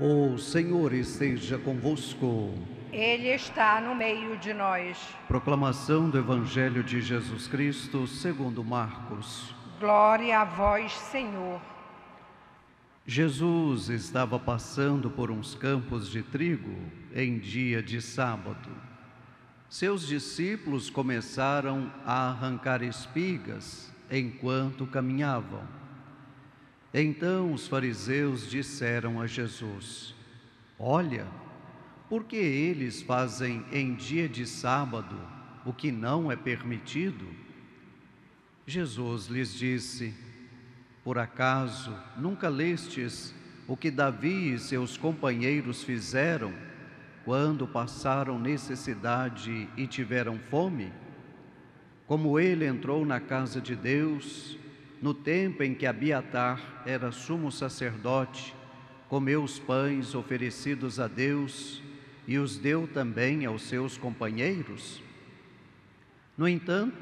O Senhor esteja convosco. Ele está no meio de nós. Proclamação do Evangelho de Jesus Cristo, segundo Marcos. Glória a vós, Senhor. Jesus estava passando por uns campos de trigo em dia de sábado. Seus discípulos começaram a arrancar espigas enquanto caminhavam. Então os fariseus disseram a Jesus: Olha, porque eles fazem em dia de sábado o que não é permitido? Jesus lhes disse: Por acaso nunca lestes o que Davi e seus companheiros fizeram quando passaram necessidade e tiveram fome? Como ele entrou na casa de Deus no tempo em que Abiatar era sumo sacerdote, comeu os pães oferecidos a Deus e os deu também aos seus companheiros? No entanto,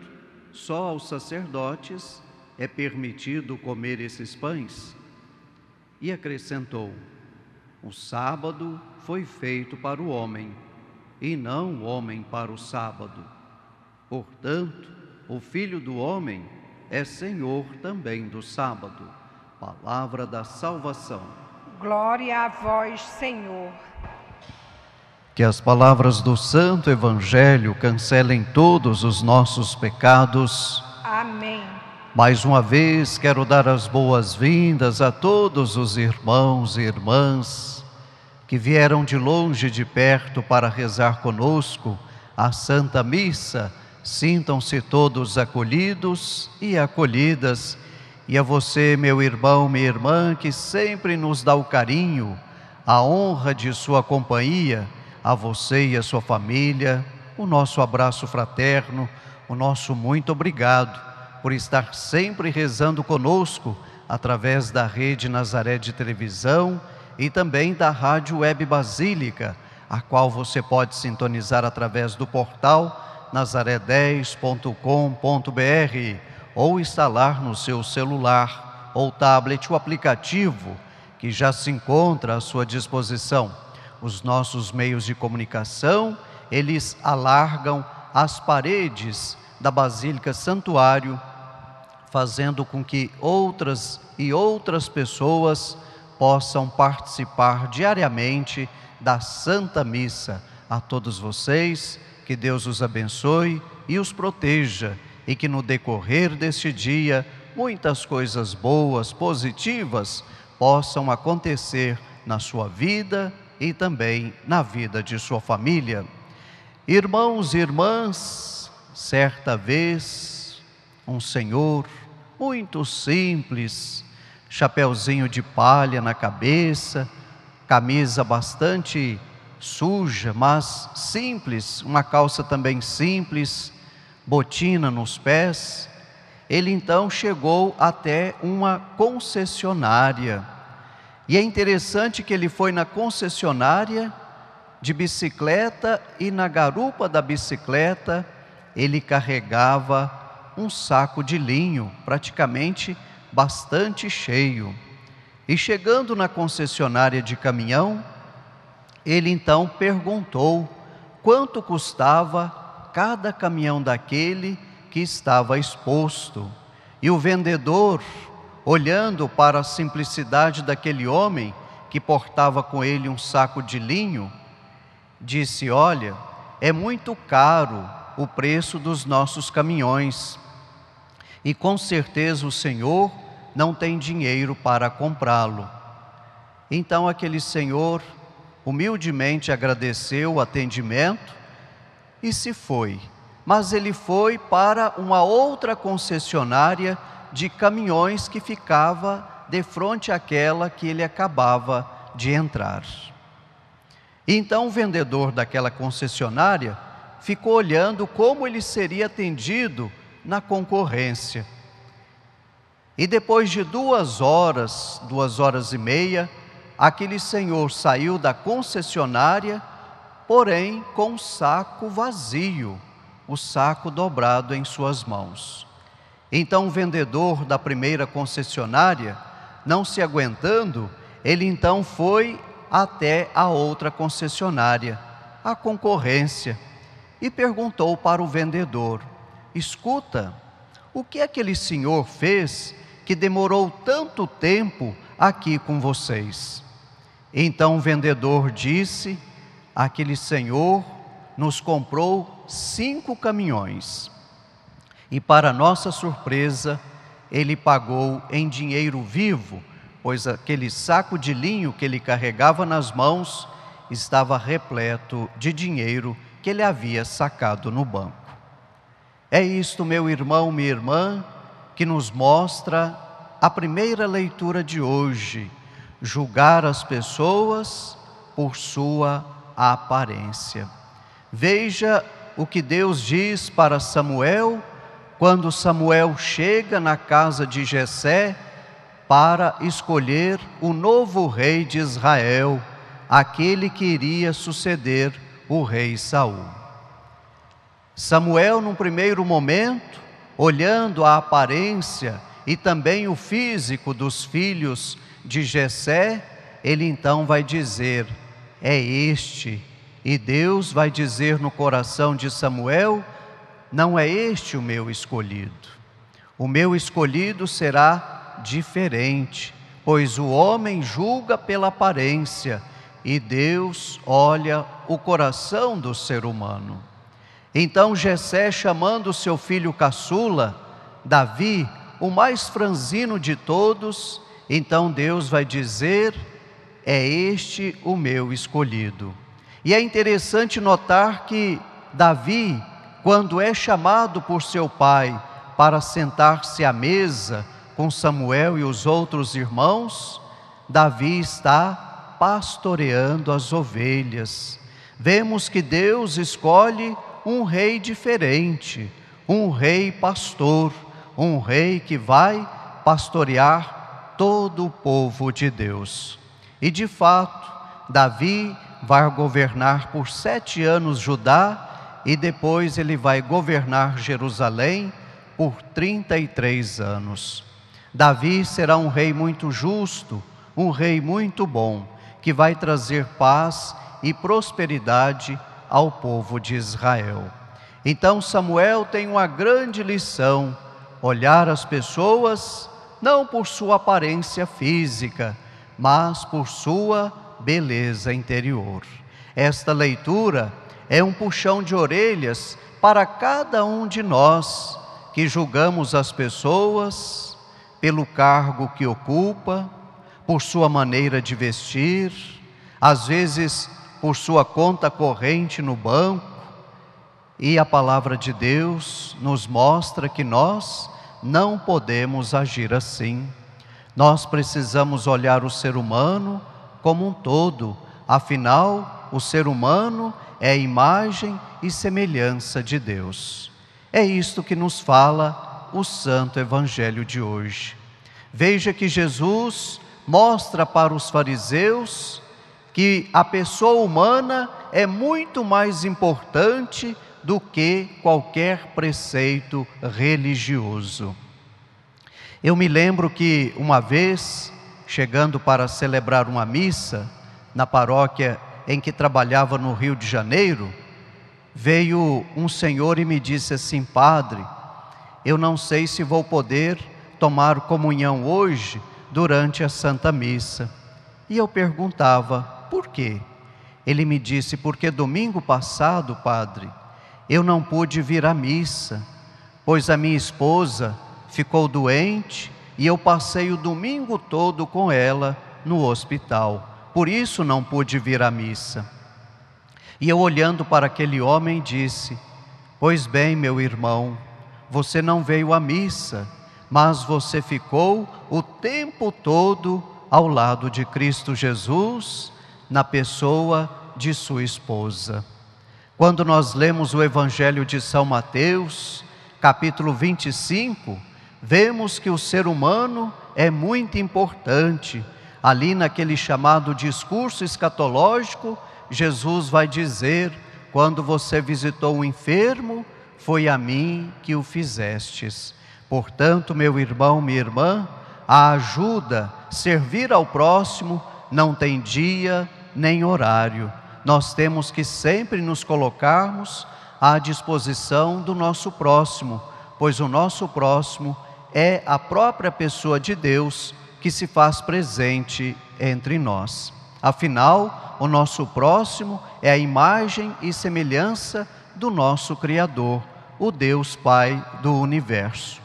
só aos sacerdotes é permitido comer esses pães. E acrescentou: O sábado foi feito para o homem, e não o homem para o sábado. Portanto, o filho do homem é Senhor também do sábado. Palavra da salvação. Glória a vós, Senhor. Que as palavras do Santo Evangelho cancelem todos os nossos pecados. Amém. Mais uma vez quero dar as boas-vindas a todos os irmãos e irmãs que vieram de longe e de perto para rezar conosco a Santa Missa Sintam-se todos acolhidos e acolhidas. E a você, meu irmão, minha irmã, que sempre nos dá o carinho, a honra de sua companhia, a você e a sua família, o nosso abraço fraterno, o nosso muito obrigado por estar sempre rezando conosco através da Rede Nazaré de Televisão e também da Rádio Web Basílica, a qual você pode sintonizar através do portal nazaré10.com.br ou instalar no seu celular ou tablet o aplicativo que já se encontra à sua disposição. Os nossos meios de comunicação, eles alargam as paredes da Basílica Santuário, fazendo com que outras e outras pessoas possam participar diariamente da Santa Missa. A todos vocês, que Deus os abençoe e os proteja e que no decorrer deste dia muitas coisas boas, positivas, possam acontecer na sua vida e também na vida de sua família. Irmãos e irmãs, certa vez, um senhor muito simples, chapéuzinho de palha na cabeça, camisa bastante suja, mas simples, uma calça também simples, botina nos pés. Ele então chegou até uma concessionária. E é interessante que ele foi na concessionária de bicicleta e na garupa da bicicleta ele carregava um saco de linho, praticamente bastante cheio. E chegando na concessionária de caminhão, ele então perguntou quanto custava cada caminhão daquele que estava exposto. E o vendedor, olhando para a simplicidade daquele homem que portava com ele um saco de linho, disse: Olha, é muito caro o preço dos nossos caminhões. E com certeza o Senhor não tem dinheiro para comprá-lo. Então aquele senhor humildemente agradeceu o atendimento e se foi. Mas ele foi para uma outra concessionária de caminhões que ficava de frente àquela que ele acabava de entrar. Então o vendedor daquela concessionária ficou olhando como ele seria atendido na concorrência. E depois de duas horas, duas horas e meia, aquele senhor saiu da concessionária, porém com um saco vazio, o saco dobrado em suas mãos. Então o vendedor da primeira concessionária, não se aguentando, ele então foi até a outra concessionária, a concorrência, e perguntou para o vendedor: Escuta, o que aquele senhor fez que demorou tanto tempo aqui com vocês? Então o vendedor disse: Aquele senhor nos comprou cinco caminhões. E para nossa surpresa, ele pagou em dinheiro vivo, pois aquele saco de linho que ele carregava nas mãos estava repleto de dinheiro que ele havia sacado no banco. É isto, meu irmão, minha irmã, que nos mostra a primeira leitura de hoje julgar as pessoas por sua aparência. Veja o que Deus diz para Samuel quando Samuel chega na casa de Jessé para escolher o novo rei de Israel, aquele que iria suceder o rei Saul. Samuel, num primeiro momento, olhando a aparência e também o físico dos filhos de Jessé, ele então vai dizer: é este. E Deus vai dizer no coração de Samuel: não é este o meu escolhido. O meu escolhido será diferente, pois o homem julga pela aparência e Deus olha o coração do ser humano. Então Jessé, chamando seu filho caçula, Davi, o mais franzino de todos, então Deus vai dizer: É este o meu escolhido. E é interessante notar que Davi, quando é chamado por seu pai para sentar-se à mesa com Samuel e os outros irmãos, Davi está pastoreando as ovelhas. Vemos que Deus escolhe um rei diferente, um rei pastor, um rei que vai pastorear todo o povo de Deus. E de fato, Davi vai governar por sete anos Judá e depois ele vai governar Jerusalém por 33 anos. Davi será um rei muito justo, um rei muito bom, que vai trazer paz e prosperidade ao povo de Israel. Então Samuel tem uma grande lição: olhar as pessoas não por sua aparência física, mas por sua beleza interior. Esta leitura é um puxão de orelhas para cada um de nós que julgamos as pessoas pelo cargo que ocupa, por sua maneira de vestir, às vezes por sua conta corrente no banco, e a palavra de Deus nos mostra que nós não podemos agir assim. Nós precisamos olhar o ser humano como um todo, afinal, o ser humano é a imagem e semelhança de Deus. É isto que nos fala o Santo Evangelho de hoje. Veja que Jesus mostra para os fariseus que a pessoa humana é muito mais importante do que qualquer preceito religioso. Eu me lembro que uma vez, chegando para celebrar uma missa na paróquia em que trabalhava no Rio de Janeiro, veio um senhor e me disse assim: Padre, eu não sei se vou poder tomar comunhão hoje durante a Santa Missa. E eu perguntava: por quê? Ele me disse: porque domingo passado, Padre, eu não pude vir à missa, pois a minha esposa ficou doente e eu passei o domingo todo com ela no hospital. Por isso não pude vir à missa. E eu, olhando para aquele homem, disse: Pois bem, meu irmão, você não veio à missa, mas você ficou o tempo todo ao lado de Cristo Jesus, na pessoa de sua esposa. Quando nós lemos o Evangelho de São Mateus, capítulo 25, vemos que o ser humano é muito importante. Ali, naquele chamado discurso escatológico, Jesus vai dizer: Quando você visitou o enfermo, foi a mim que o fizestes. Portanto, meu irmão, minha irmã, a ajuda, servir ao próximo, não tem dia nem horário nós temos que sempre nos colocarmos à disposição do nosso próximo, pois o nosso próximo é a própria pessoa de Deus que se faz presente entre nós. Afinal, o nosso próximo é a imagem e semelhança do nosso Criador, o Deus Pai do universo.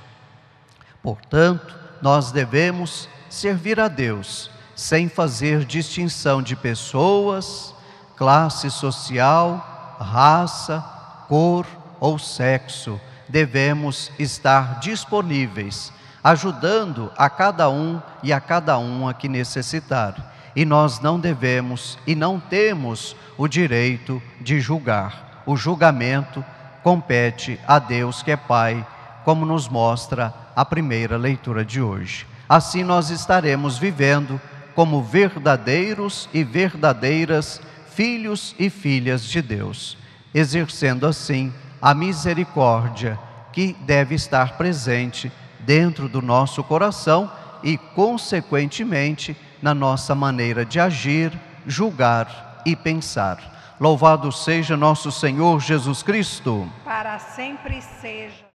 Portanto, nós devemos servir a Deus sem fazer distinção de pessoas, classe social, raça, cor ou sexo, devemos estar disponíveis, ajudando a cada um e a cada uma que necessitar. E nós não devemos e não temos o direito de julgar. O julgamento compete a Deus que é Pai, como nos mostra a primeira leitura de hoje. Assim nós estaremos vivendo como verdadeiros e verdadeiras filhos e filhas de Deus, exercendo assim a misericórdia que deve estar presente dentro do nosso coração e, consequentemente, na nossa maneira de agir, julgar e pensar. Louvado seja nosso Senhor Jesus Cristo. Para sempre seja.